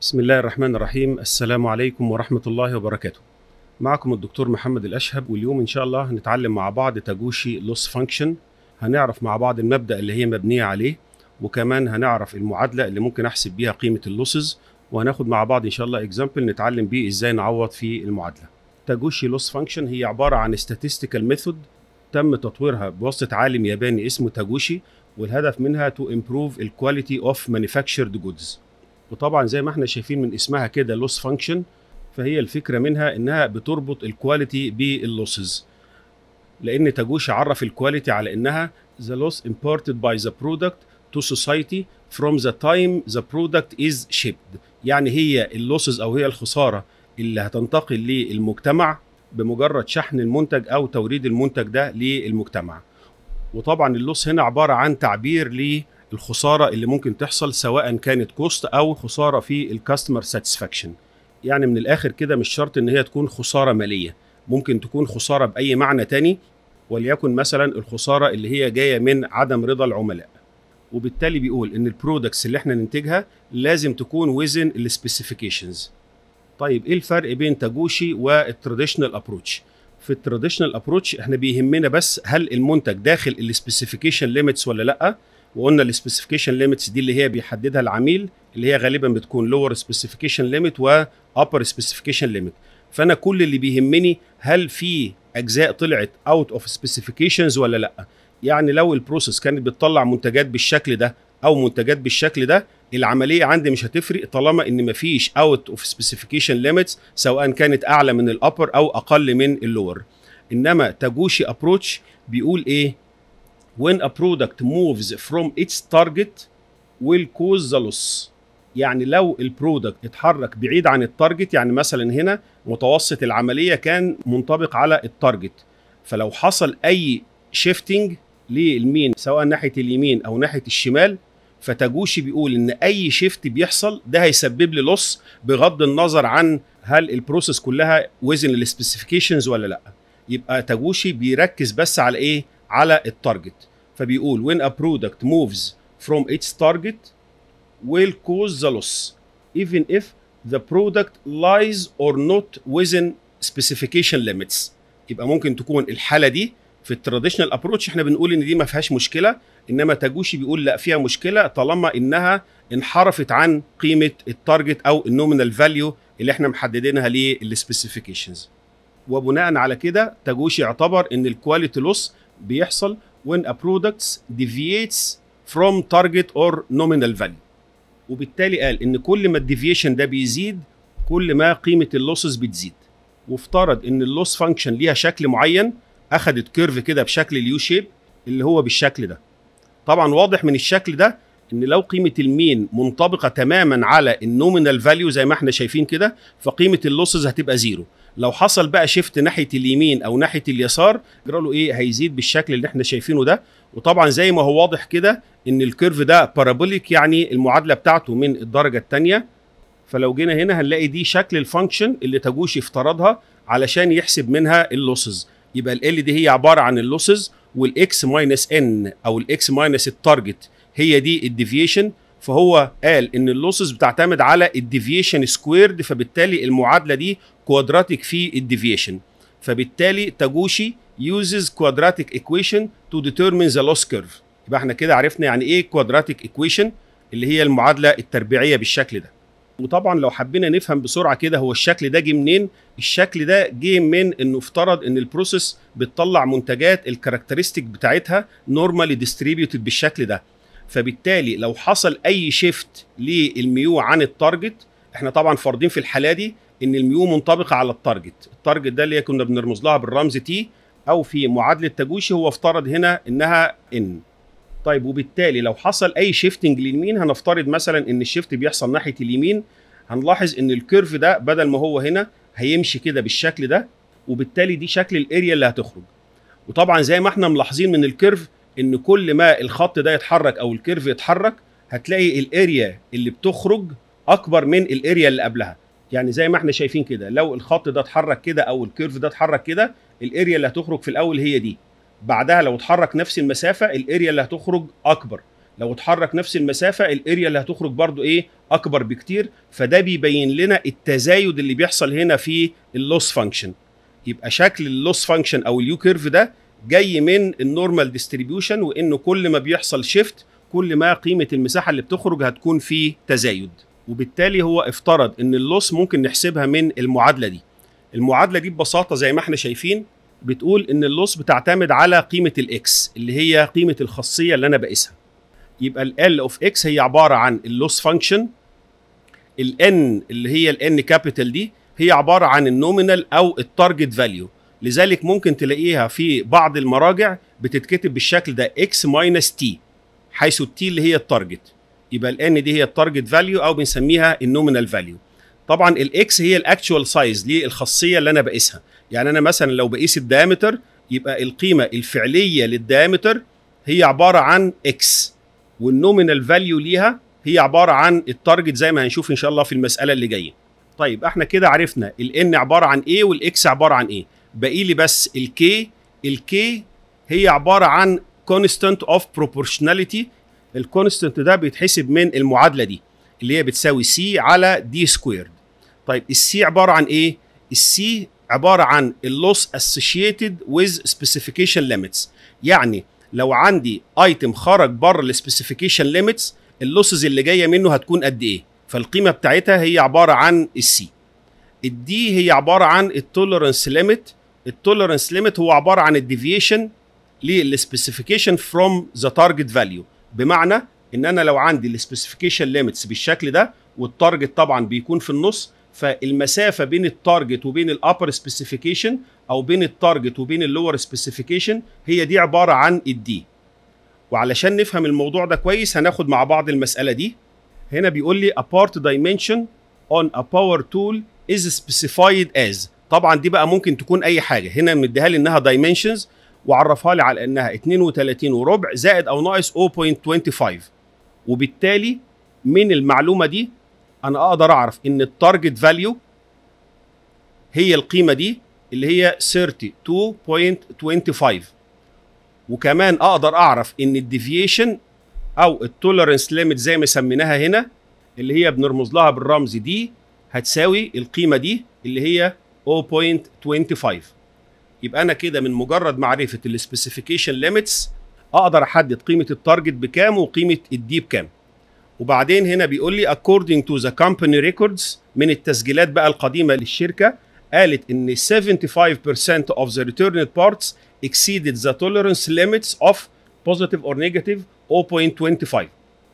بسم الله الرحمن الرحيم السلام عليكم ورحمة الله وبركاته معكم الدكتور محمد الأشهب واليوم إن شاء الله هنتعلم مع بعض تاجوشي لوس فانكشن هنعرف مع بعض المبدأ اللي هي مبنية عليه وكمان هنعرف المعادلة اللي ممكن أحسب بيها قيمة اللوسز وهناخد مع بعض إن شاء الله إكزامبل نتعلم بيه إزاي نعوض في المعادلة تاجوشي لوس فانكشن هي عبارة عن statistical method تم تطويرها بواسطة عالم ياباني اسمه تاجوشي والهدف منها to improve the quality of manufactured goods وطبعا زي ما احنا شايفين من اسمها كده لوس فانكشن فهي الفكره منها انها بتربط الكواليتي باللوسز لان تاجوش عرف الكواليتي على انها the loss imported by the product to society from the time the product is shipped يعني هي اللوسز او هي الخساره اللي هتنتقل للمجتمع بمجرد شحن المنتج او توريد المنتج ده للمجتمع وطبعا اللوس هنا عباره عن تعبير ل الخساره اللي ممكن تحصل سواء كانت كوست او خساره في الكاستمر ساتسفاكشن يعني من الاخر كده مش شرط ان هي تكون خساره ماليه ممكن تكون خساره باي معنى تاني وليكن مثلا الخساره اللي هي جايه من عدم رضا العملاء وبالتالي بيقول ان البرودكتس اللي احنا ننتجها لازم تكون وزن السبيسيفيكيشنز طيب ايه الفرق بين تاجوشي والتراديشنال ابروتش في التراديشنال ابروتش احنا بيهمنا بس هل المنتج داخل السبيسيفيكيشن ليميتس ولا لا وقلنا السبيسيفيكيشن ليميتس دي اللي هي بيحددها العميل اللي هي غالبا بتكون لور سبيسيفيكيشن ليميت وابر سبيسيفيكيشن ليميت فانا كل اللي بيهمني هل في اجزاء طلعت اوت اوف سبيسيفيكيشنز ولا لا يعني لو البروسيس كانت بتطلع منتجات بالشكل ده او منتجات بالشكل ده العمليه عندي مش هتفرق طالما ان مفيش اوت اوف سبيسيفيكيشن ليميتس سواء كانت اعلى من الابر او اقل من اللور انما تاجوشي ابروتش بيقول ايه when a product moves from its target will cause the loss يعني لو البرودكت اتحرك بعيد عن التارجت يعني مثلا هنا متوسط العمليه كان منطبق على التارجت فلو حصل اي شيفتنج للمين سواء ناحيه اليمين او ناحيه الشمال فتاجوشي بيقول ان اي شيفت بيحصل ده هيسبب لي لوس بغض النظر عن هل البروسيس كلها وزن السبيسيفيكيشنز ولا لا يبقى تاجوشي بيركز بس على ايه على التارجت فبيقول when a product moves from its target will cause the loss even if the product lies or not within specification limits يبقى ممكن تكون الحاله دي في التراديشنال ابروتش احنا بنقول ان دي ما فيهاش مشكله انما تاجوشي بيقول لا فيها مشكله طالما انها انحرفت عن قيمه التارجت او النومينال فاليو اللي احنا محددينها للسبيسيفيكيشنز وبناء على كده تاجوشي اعتبر ان الكواليتي لوس بيحصل when a product deviates from target or nominal value وبالتالي قال ان كل ما الديفيشن ده بيزيد كل ما قيمه اللوسز بتزيد وافترض ان اللوس فانكشن ليها شكل معين اخدت كيرف كده بشكل اليو شيب اللي هو بالشكل ده طبعا واضح من الشكل ده ان لو قيمه المين منطبقه تماما على النومينال فاليو زي ما احنا شايفين كده فقيمه اللوسز هتبقى زيرو لو حصل بقى شيفت ناحيه اليمين او ناحيه اليسار جرى له ايه هيزيد بالشكل اللي احنا شايفينه ده وطبعا زي ما هو واضح كده ان الكيرف ده بارابوليك يعني المعادله بتاعته من الدرجه الثانيه فلو جينا هنا هنلاقي دي شكل الفانكشن اللي تاجوشي افترضها علشان يحسب منها اللوسز يبقى ال دي هي عباره عن اللوسز والاكس ماينس ان او الاكس ماينس التارجت هي دي الديفيشن فهو قال ان اللوسز بتعتمد على الديفيشن سكويرد فبالتالي المعادله دي كوادراتيك في الديفيشن فبالتالي تاجوشي uses quadratic equation to determine the loss curve يبقى احنا كده عرفنا يعني ايه quadratic equation اللي هي المعادله التربيعيه بالشكل ده وطبعا لو حبينا نفهم بسرعه كده هو الشكل ده جه منين الشكل ده جه من انه افترض ان البروسيس بتطلع منتجات الكاركترستيك بتاعتها نورمالي ديستريبيوتد بالشكل ده فبالتالي لو حصل اي شيفت للميو عن التارجت احنا طبعا فارضين في الحاله دي ان الميو منطبقه على التارجت التارجت ده اللي كنا بنرمز لها بالرمز تي او في معادله تاجوشي هو افترض هنا انها ان طيب وبالتالي لو حصل اي شيفتنج لليمين هنفترض مثلا ان الشيفت بيحصل ناحيه اليمين هنلاحظ ان الكيرف ده بدل ما هو هنا هيمشي كده بالشكل ده وبالتالي دي شكل الاريا اللي هتخرج وطبعا زي ما احنا ملاحظين من الكيرف ان كل ما الخط ده يتحرك او الكيرف يتحرك هتلاقي الاريا اللي بتخرج اكبر من الاريا اللي قبلها يعني زي ما احنا شايفين كده لو الخط ده اتحرك كده او الكيرف ده اتحرك كده الاريا اللي هتخرج في الاول هي دي بعدها لو اتحرك نفس المسافه الاريا اللي هتخرج اكبر لو اتحرك نفس المسافه الاريا اللي هتخرج برضو ايه اكبر بكتير فده بيبين لنا التزايد اللي بيحصل هنا في اللوس فانكشن يبقى شكل اللوس فانكشن او اليو كيرف ده جاي من النورمال ديستريبيوشن وانه كل ما بيحصل شيفت كل ما قيمه المساحه اللي بتخرج هتكون في تزايد وبالتالي هو افترض ان اللوس ممكن نحسبها من المعادله دي المعادله دي ببساطه زي ما احنا شايفين بتقول ان اللوس بتعتمد على قيمه الاكس اللي هي قيمه الخاصيه اللي انا بقيسها يبقى ال اوف اكس هي عباره عن اللوس فانكشن N اللي هي N كابيتال دي هي عباره عن النومينال او التارجت فاليو لذلك ممكن تلاقيها في بعض المراجع بتتكتب بالشكل ده اكس ماينس تي حيث التي اللي هي التارجت يبقى الان دي هي التارجت فاليو او بنسميها النومينال فاليو طبعا الاكس هي الاكتوال سايز ليه الخاصيه اللي انا بقيسها يعني انا مثلا لو بقيس الدايمتر يبقى القيمه الفعليه للدايمتر هي عباره عن اكس والنومينال فاليو ليها هي عباره عن التارجت زي ما هنشوف ان شاء الله في المساله اللي جايه طيب احنا كده عرفنا الان عباره عن ايه والاكس عباره عن ايه باقي لي بس الكي الكي هي عباره عن كونستانت اوف بروبورشناليتي الكونستانت ده بيتحسب من المعادله دي اللي هي بتساوي سي على دي سكويرد طيب السي عباره عن ايه السي عباره عن اللوس اسوشيتد ويز سبيسيفيكيشن ليميتس يعني لو عندي ايتم خرج بره السبيسيفيكيشن ليميتس اللوسز اللي جايه منه هتكون قد ايه فالقيمه بتاعتها هي عباره عن السي الدي هي عباره عن التولرنس ليميت التولرنس ليميت هو عباره عن الديفيشن للسبيسيفيكيشن فروم ذا تارجت فاليو بمعنى ان انا لو عندي السبيسيفيكيشن ليميتس بالشكل ده والتارجت طبعا بيكون في النص فالمسافه بين التارجت وبين الابر سبيسيفيكيشن او بين التارجت وبين اللور سبيسيفيكيشن هي دي عباره عن الدي وعلشان نفهم الموضوع ده كويس هناخد مع بعض المساله دي هنا بيقول لي a part dimension on a power tool is specified as طبعا دي بقى ممكن تكون اي حاجه هنا مديها لي انها دايمنشنز وعرفها لي على انها 32 وربع زائد او ناقص 0.25 وبالتالي من المعلومه دي انا اقدر اعرف ان التارجت فاليو هي القيمه دي اللي هي 32.25 وكمان اقدر اعرف ان الديفيشن او التولرنس ليميت زي ما سميناها هنا اللي هي بنرمز لها بالرمز دي هتساوي القيمه دي اللي هي 0.25 يبقى انا كده من مجرد معرفه السبيسيفيكيشن ليميتس اقدر احدد قيمه التارجت بكام وقيمه الدي بكام وبعدين هنا بيقول لي according to the company records من التسجيلات بقى القديمه للشركه قالت ان 75% of the returned parts exceeded the tolerance limits of positive or negative 0.25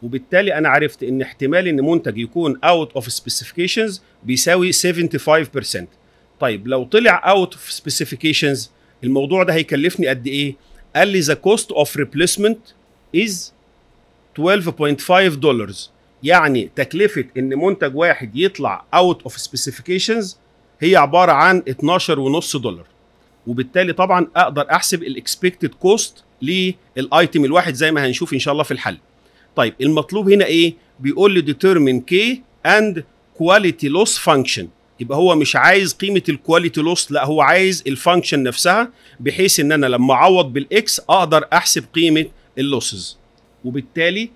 وبالتالي انا عرفت ان احتمال ان منتج يكون out of specifications بيساوي 75% طيب لو طلع اوت اوف سبيسيفيكيشنز الموضوع ده هيكلفني قد ايه قال لي ذا كوست اوف ريبليسمنت از 12.5 دولار يعني تكلفه ان منتج واحد يطلع اوت اوف سبيسيفيكيشنز هي عباره عن 12 ونص دولار وبالتالي طبعا اقدر احسب الاكسبكتد كوست للايتم الواحد زي ما هنشوف ان شاء الله في الحل طيب المطلوب هنا ايه بيقول لي ديتيرمين كي اند كواليتي لوس فانكشن يبقى هو مش عايز قيمه الكواليتي لوس لا هو عايز الفانكشن نفسها بحيث ان انا لما اعوض بالاكس اقدر احسب قيمه اللوسز وبالتالي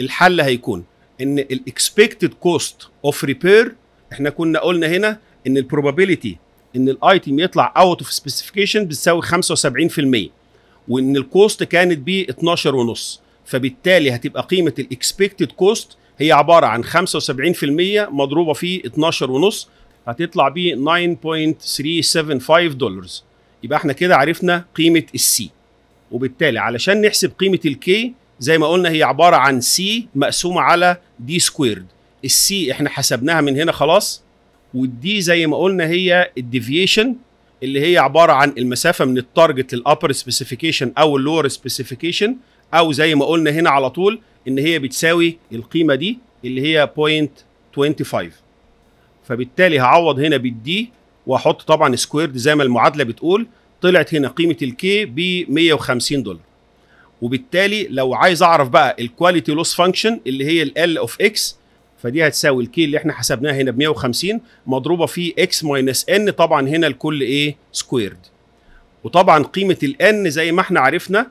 الحل هيكون ان الاكسبكتد كوست اوف ريبير احنا كنا قلنا هنا ان البروبابيليتي ان الايتم يطلع اوت اوف سبيسيفيكيشن بتساوي 75% وان الكوست كانت ب 12 ونص فبالتالي هتبقى قيمه الاكسبكتد كوست هي عباره عن 75% مضروبه في 12 ونص هتطلع بيه 9.375 دولار يبقى احنا كده عرفنا قيمه السي وبالتالي علشان نحسب قيمه الكي زي ما قلنا هي عباره عن سي مقسومه على دي سكويرد السي احنا حسبناها من هنا خلاص والدي زي ما قلنا هي الديفيشن اللي هي عباره عن المسافه من التارجت للابر سبيسيفيكيشن او اللور سبيسيفيكيشن او زي ما قلنا هنا على طول ان هي بتساوي القيمه دي اللي هي 0.25 فبالتالي هعوض هنا بالدي واحط طبعا سكويرد زي ما المعادله بتقول طلعت هنا قيمه الكي ب 150 دولار وبالتالي لو عايز اعرف بقى الكواليتي لوس فانكشن اللي هي ال اوف اكس فدي هتساوي الكي اللي احنا حسبناها هنا ب 150 مضروبه في اكس ماينس ان طبعا هنا الكل ايه سكويرد وطبعا قيمه الان زي ما احنا عرفنا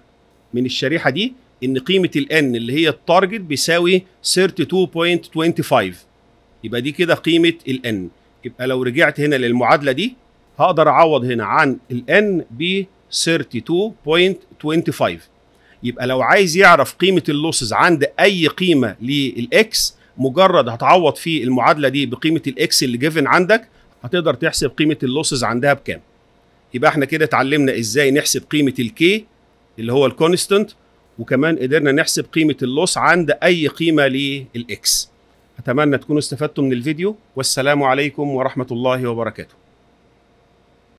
من الشريحه دي ان قيمه الان اللي هي التارجت بيساوي 32.25 يبقى دي كده قيمه n يبقى لو رجعت هنا للمعادله دي هقدر اعوض هنا عن n ب 32.25 يبقى لو عايز يعرف قيمه اللوسز عند اي قيمه للاكس مجرد هتعوض في المعادله دي بقيمه الاكس اللي جيفن عندك هتقدر تحسب قيمه اللوسز عندها بكام يبقى احنا كده اتعلمنا ازاي نحسب قيمه الكي اللي هو الكونستنت وكمان قدرنا نحسب قيمه اللوس عند اي قيمه للاكس أتمنى تكونوا استفدتم من الفيديو والسلام عليكم ورحمة الله وبركاته